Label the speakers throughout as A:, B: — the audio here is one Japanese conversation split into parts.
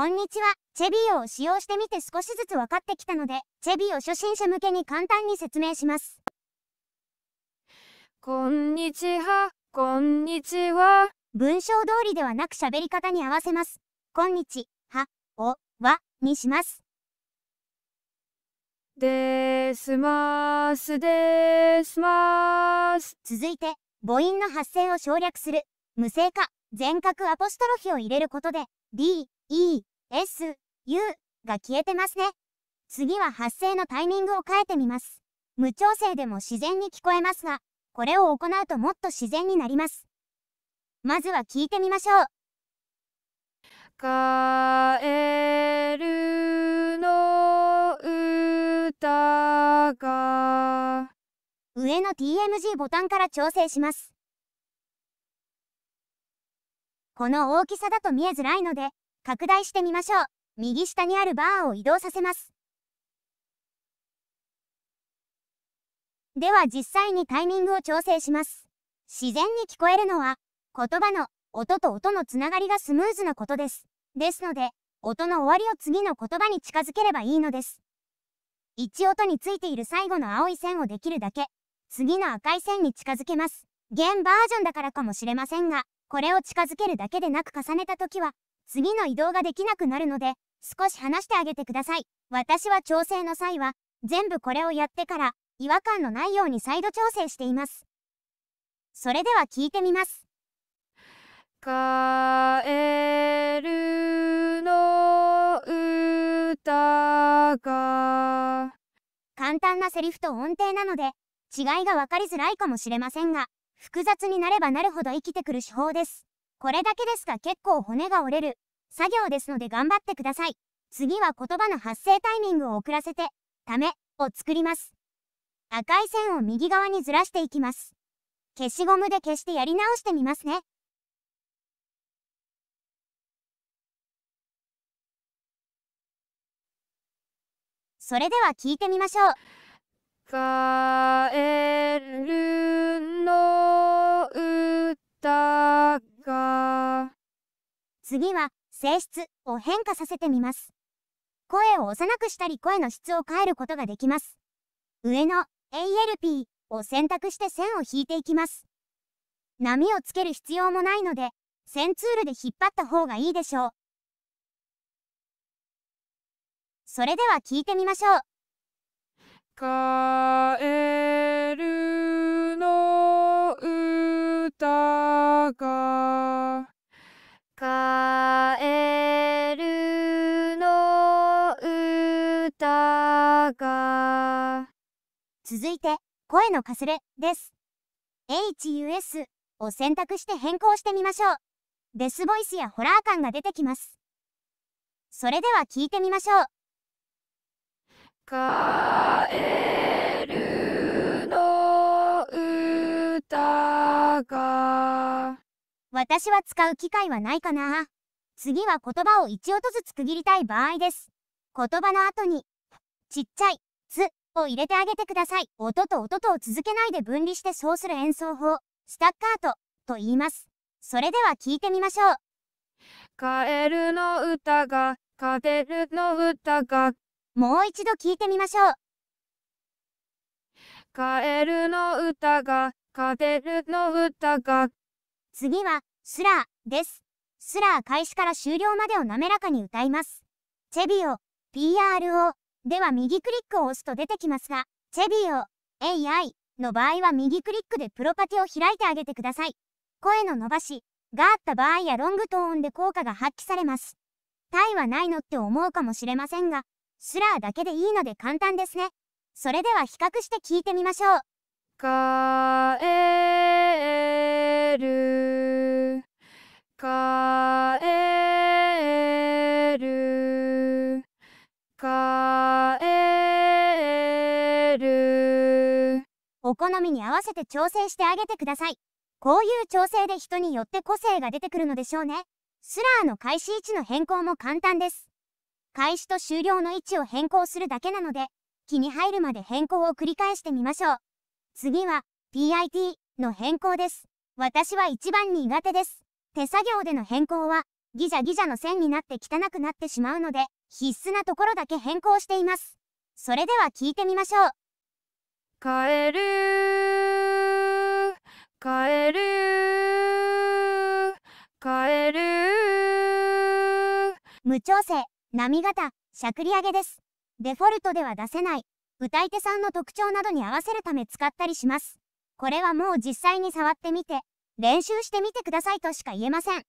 A: こんにちは。チェビオを使用してみて少しずつ分かってきたので、チェビオ初心者向けに簡単に説明します。こんにちは、こんにちは。文章通りではなく喋り方に合わせます。こんにちは、お、わ、にします。でーすまーすでーすまーす続いて母音の発声を省略する無声化全角アポストロフィを入れることで D E、S、U が消えてますね。次は発声のタイミングを変えてみます。無調整でも自然に聞こえますが、これを行うともっと自然になります。まずは聞いてみましょう。カエルの歌が上の TMG ボタンから調整します。この大きさだと見えづらいので、拡大してみましょう。右下にあるバーを移動させます。では実際にタイミングを調整します。自然に聞こえるのは、言葉の音と音のつながりがスムーズなことです。ですので、音の終わりを次の言葉に近づければいいのです。1音についている最後の青い線をできるだけ、次の赤い線に近づけます。現バージョンだからかもしれませんが、これを近づけるだけでなく重ねた時は、次の移動ができなくなるので、少し話してあげてください。私は調整の際は、全部これをやってから、違和感のないようにサイド調整しています。それでは聞いてみます。カエルの歌が簡単なセリフと音程なので違いが分かりづらいかもしれませんが複雑になればなるほど生きてくる手法ですこれだけですが結構骨が折れる作業ですので頑張ってください。次は言葉の発生タイミングを遅らせて、ためを作ります。赤い線を右側にずらしていきます。消しゴムで消してやり直してみますね。それでは聞いてみましょう。カエルの歌か次は性質を変化させてみます声を幼くしたり声の質を変えることができます上の ALP を選択して線を引いていきます波をつける必要もないので線ツールで引っ張った方がいいでしょうそれでは聞いてみましょうカエのたかえるルの歌が続いて声のかすれです HUS を選択して変更してみましょうデスボイスやホラー感が出てきますそれでは聞いてみましょうカエル私は使う機会はないかな。次は言葉を一音ずつ区切りたい場合です。言葉の後に、ちっちゃい、つを入れてあげてください。音と音とを続けないで分離してそうする演奏法、スタッカートと言います。それでは聞いてみましょう。カエルの歌が、カエルの歌が。もう一度聞いてみましょう。カエルの歌が、カエルの歌が。次は、スラーです。スラー開始から終了までを滑らかに歌います。チェビオ、PRO では右クリックを押すと出てきますが、チェビオ、AI の場合は右クリックでプロパティを開いてあげてください。声の伸ばしがあった場合やロングトーンで効果が発揮されます。タイはないのって思うかもしれませんが、スラーだけでいいので簡単ですね。それでは比較して聞いてみましょう。帰る好みに合わせて調整してあげてください。こういう調整で人によって個性が出てくるのでしょうね。スラーの開始位置の変更も簡単です。開始と終了の位置を変更するだけなので、気に入るまで変更を繰り返してみましょう。次は、PIT の変更です。私は一番苦手です。手作業での変更は、ギザギザの線になって汚くなってしまうので、必須なところだけ変更しています。それでは聞いてみましょう。カエルカエルカエル無調整波形しゃくり上げですデフォルトでは出せない歌い手さんの特徴などに合わせるため使ったりしますこれはもう実際に触ってみて練習してみてくださいとしか言えません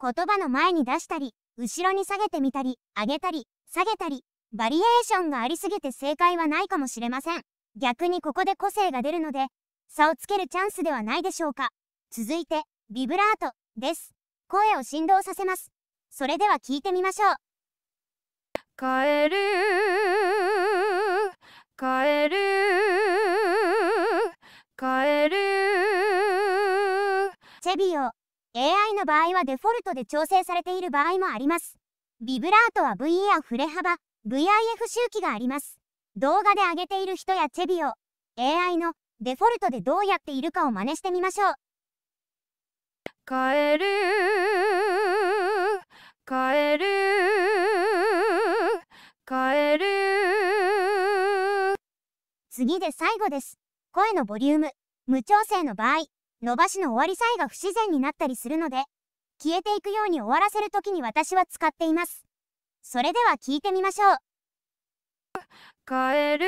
A: 言葉の前に出したり後ろに下げてみたり上げたり下げたりバリエーションがありすぎて正解はないかもしれません逆にここで個性が出るので差をつけるチャンスではないでしょうか続いてビブラートです声を振動させますそれでは聞いてみましょう帰る帰る帰るチェビオ AI の場合はデフォルトで調整されている場合もありますビブラートは V e や振れ幅 VIF 周期があります動画で上げている人やチェビを AI のデフォルトでどうやっているかを真似してみましょう。カエルカエルカエル次で最後です。声のボリューム、無調整の場合、伸ばしの終わりさえが不自然になったりするので、消えていくように終わらせるときに私は使っています。それでは聞いてみましょう。カる。ル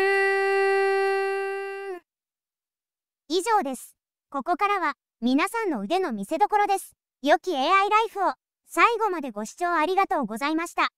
A: 以上ですここからは皆さんの腕の見せ所です良き AI ライフを最後までご視聴ありがとうございました